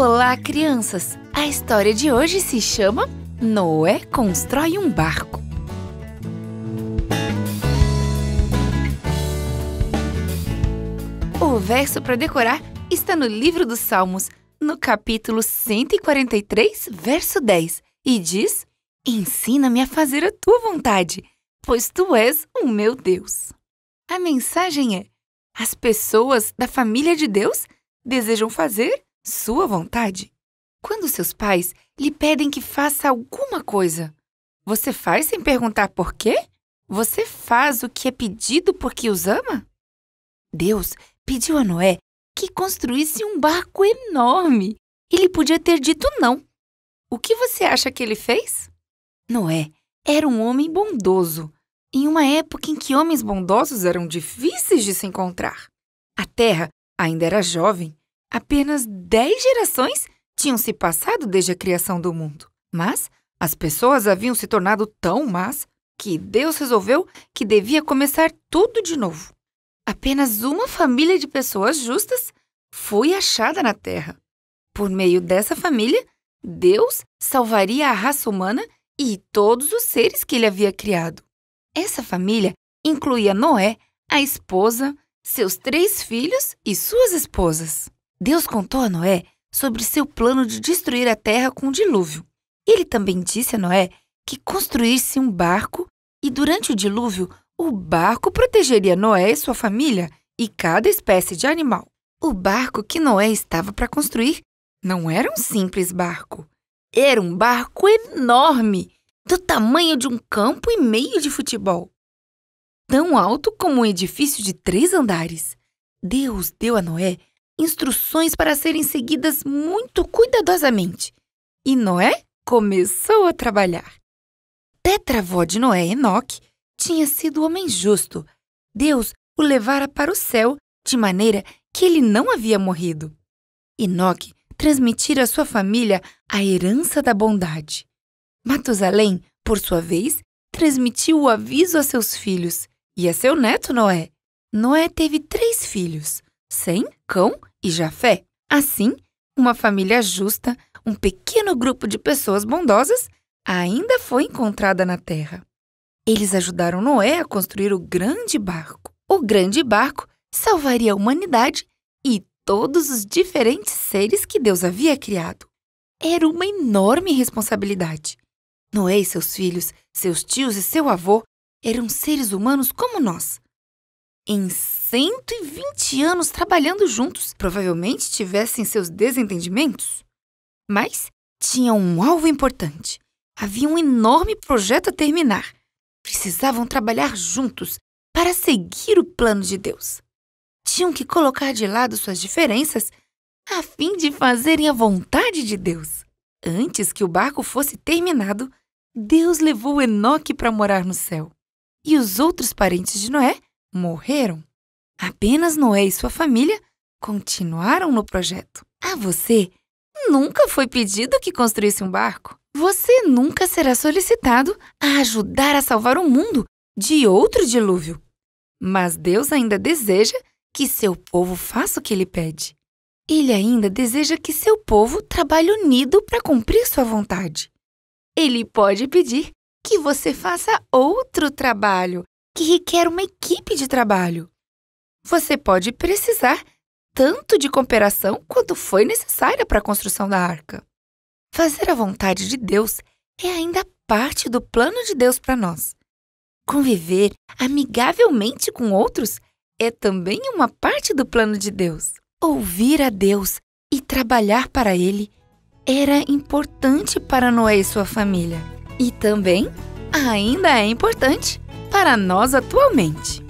Olá, crianças! A história de hoje se chama Noé Constrói um Barco. O verso para decorar está no livro dos Salmos, no capítulo 143, verso 10, e diz: Ensina-me a fazer a tua vontade, pois tu és o meu Deus. A mensagem é: as pessoas da família de Deus desejam fazer sua vontade? Quando seus pais lhe pedem que faça alguma coisa, você faz sem perguntar por quê? Você faz o que é pedido porque os ama? Deus pediu a Noé que construísse um barco enorme. Ele podia ter dito não. O que você acha que ele fez? Noé era um homem bondoso, em uma época em que homens bondosos eram difíceis de se encontrar. A terra ainda era jovem Apenas 10 gerações tinham se passado desde a criação do mundo, mas as pessoas haviam se tornado tão más que Deus resolveu que devia começar tudo de novo. Apenas uma família de pessoas justas foi achada na Terra. Por meio dessa família, Deus salvaria a raça humana e todos os seres que ele havia criado. Essa família incluía Noé, a esposa, seus três filhos e suas esposas. Deus contou a Noé sobre seu plano de destruir a terra com o dilúvio. Ele também disse a Noé que construísse um barco e, durante o dilúvio, o barco protegeria Noé e sua família e cada espécie de animal. O barco que Noé estava para construir não era um simples barco. Era um barco enorme, do tamanho de um campo e meio de futebol. Tão alto como um edifício de três andares. Deus deu a Noé instruções para serem seguidas muito cuidadosamente. E Noé começou a trabalhar. Tetravó de Noé, Enoque, tinha sido homem justo. Deus o levara para o céu de maneira que ele não havia morrido. Enoque transmitira à sua família a herança da bondade. Matusalém, por sua vez, transmitiu o aviso a seus filhos e a seu neto Noé. Noé teve três filhos: Sem, Cão e Jafé. Assim, uma família justa, um pequeno grupo de pessoas bondosas, ainda foi encontrada na terra. Eles ajudaram Noé a construir o grande barco. O grande barco salvaria a humanidade e todos os diferentes seres que Deus havia criado. Era uma enorme responsabilidade. Noé e seus filhos, seus tios e seu avô eram seres humanos como nós em 120 anos trabalhando juntos, provavelmente tivessem seus desentendimentos. Mas tinha um alvo importante. Havia um enorme projeto a terminar. Precisavam trabalhar juntos para seguir o plano de Deus. Tinham que colocar de lado suas diferenças a fim de fazerem a vontade de Deus. Antes que o barco fosse terminado, Deus levou Enoque para morar no céu. E os outros parentes de Noé morreram, apenas Noé e sua família continuaram no projeto. A você nunca foi pedido que construísse um barco. Você nunca será solicitado a ajudar a salvar o mundo de outro dilúvio. Mas Deus ainda deseja que seu povo faça o que ele pede. Ele ainda deseja que seu povo trabalhe unido para cumprir sua vontade. Ele pode pedir que você faça outro trabalho que requer uma equipe de trabalho. Você pode precisar tanto de cooperação quanto foi necessária para a construção da arca. Fazer a vontade de Deus é ainda parte do plano de Deus para nós. Conviver amigavelmente com outros é também uma parte do plano de Deus. Ouvir a Deus e trabalhar para Ele era importante para Noé e sua família. E também ainda é importante para nós atualmente.